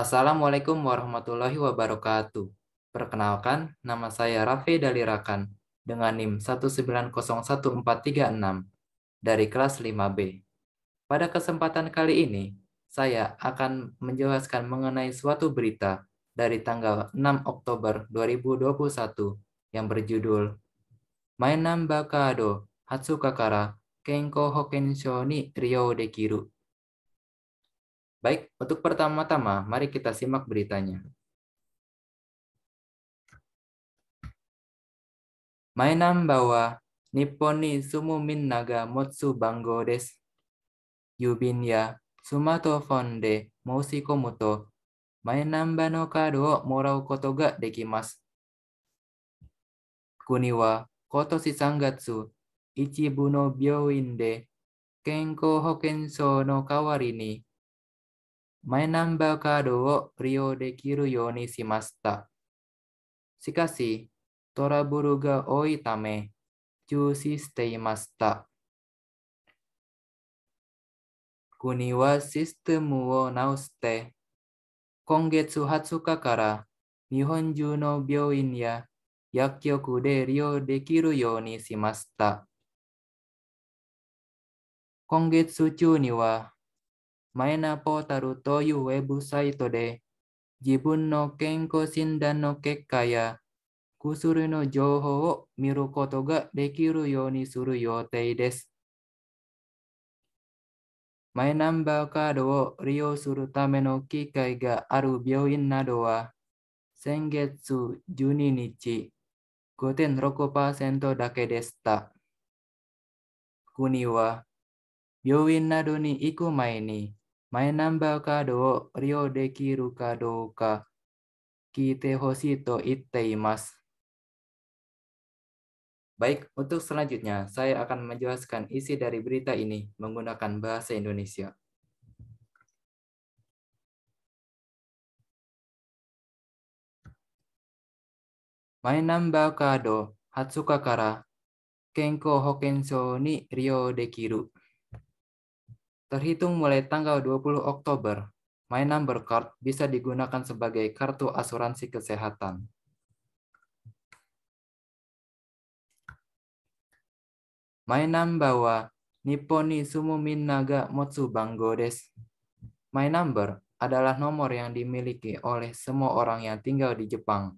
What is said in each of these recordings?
Assalamualaikum warahmatullahi wabarakatuh. Perkenalkan, nama saya Raffi Dalirakan dengan NIM 1901436 dari kelas 5B. Pada kesempatan kali ini, saya akan menjelaskan mengenai suatu berita dari tanggal 6 Oktober 2021 yang berjudul Mainan Bakado Hatsukakara Kenko Hokensho ni Ryo Dekiru Baik, untuk pertama-tama, mari kita simak beritanya. Mainam bawa Nipponi sumu min naga motsu bango des. Yubin ya sumato fonde mousiko muto. Mainamba no kado morau koto ga dekimasu. Kuniwa koto si ichibu no byouin de kenko hokensho no kawari ni マイナンバーカードを利用できるようにしました。しかし、トラブルが多いため、中止していました。国はシステムを直して、今月20日から日本中の病院や薬局で利用できるようにしました。今月中にはマイナポータルというウェブサイトで自分の健康診断の結果や薬の情報を見ることができるようにする予定です。マイナンバーカードを利用するための機会がある病院などは、先月12日、5.6%だけでした。国は、病院などに行く前に、My number Rio do ryo dekiru ka do ka kite Baik, untuk selanjutnya saya akan menjelaskan isi dari berita ini menggunakan bahasa Indonesia. My number ka do hatsuka kara kenko hokensho ni ryo dekiru. Terhitung mulai tanggal 20 Oktober, My Number Card bisa digunakan sebagai kartu asuransi kesehatan. My number wa Nipponi Sumumin Naga Motsu Bango My number adalah nomor yang dimiliki oleh semua orang yang tinggal di Jepang.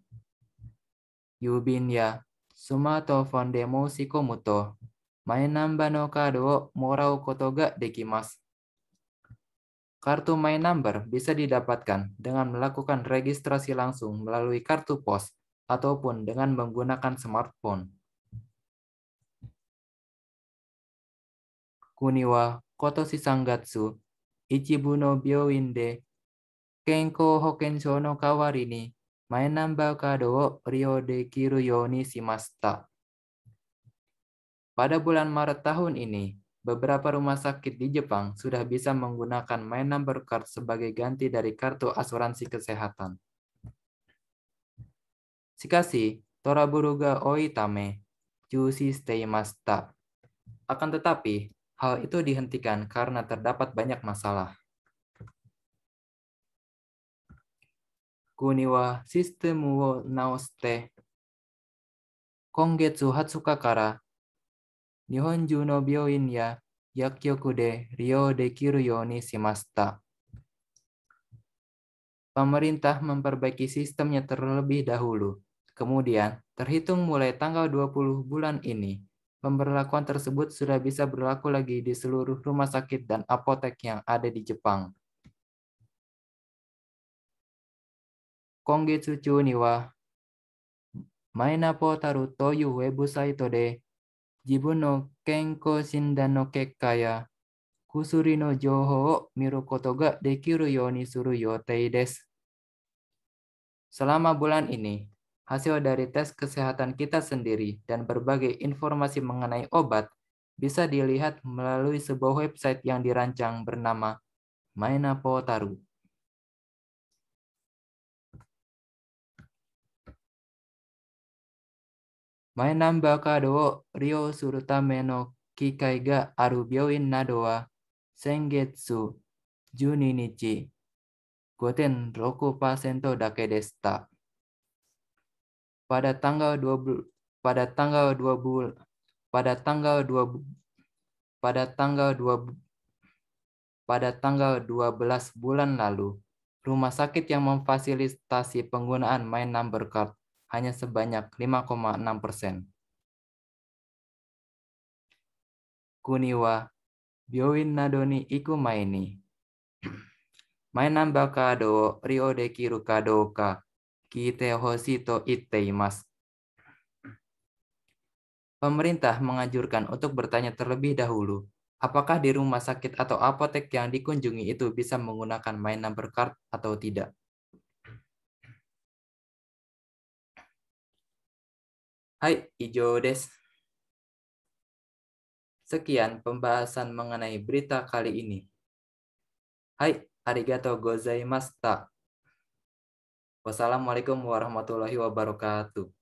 Yubin ya Sumato Fondemo Shikomuto. My number no kado morau koto ga dekimasu. Kartu My Number bisa didapatkan dengan melakukan registrasi langsung melalui kartu pos ataupun dengan menggunakan smartphone. Kuniwa Koto Sisangatsu Ichibu no de Kenko Hokensho no kawari ni My Number Card wo ryo dekiru yo ni shimashita. Pada bulan Maret tahun ini, Beberapa rumah sakit di Jepang sudah bisa menggunakan My Number Card sebagai ganti dari kartu asuransi kesehatan. Sikasi, Toraburuga oitame, jusi stay masta. Akan tetapi, hal itu dihentikan karena terdapat banyak masalah. Kuni wa sistem wo naoste. Kongetsu Hatsuka kara Nihonju no byoin ya Yakyoku de Ryo dekiru yoni shimashita. Pemerintah memperbaiki sistemnya terlebih dahulu. Kemudian, terhitung mulai tanggal 20 bulan ini, pemberlakuan tersebut sudah bisa berlaku lagi di seluruh rumah sakit dan apotek yang ada di Jepang. Kongetsuchu ni wa Mainapo taru toyu webusaito de no no no kusuri dekiru Selama bulan ini, hasil dari tes kesehatan kita sendiri dan berbagai informasi mengenai obat bisa dilihat melalui sebuah website yang dirancang bernama Mainapo Taru. Mae namba kado rio suruta meno kikai ga aru byouin nado wa sengetsu juni nichi goten roku pasento dake desta. Pada tanggal dua pada tanggal dua bul pada tanggal dua pada tanggal dua pada tanggal 12 bulan lalu, rumah sakit yang memfasilitasi penggunaan main number card hanya sebanyak 5,6 persen. Kuniwa Biowin Nadoni Iku Maini Mainan Bakado Rio de Kirukado ka Kite Hosito Iteimas Pemerintah menganjurkan untuk bertanya terlebih dahulu apakah di rumah sakit atau apotek yang dikunjungi itu bisa menggunakan mainan number atau tidak. はい、以上です。Sekian pembahasan mengenai berita kali ini. Hai, arigato gozaimashita. Wassalamualaikum warahmatullahi wabarakatuh.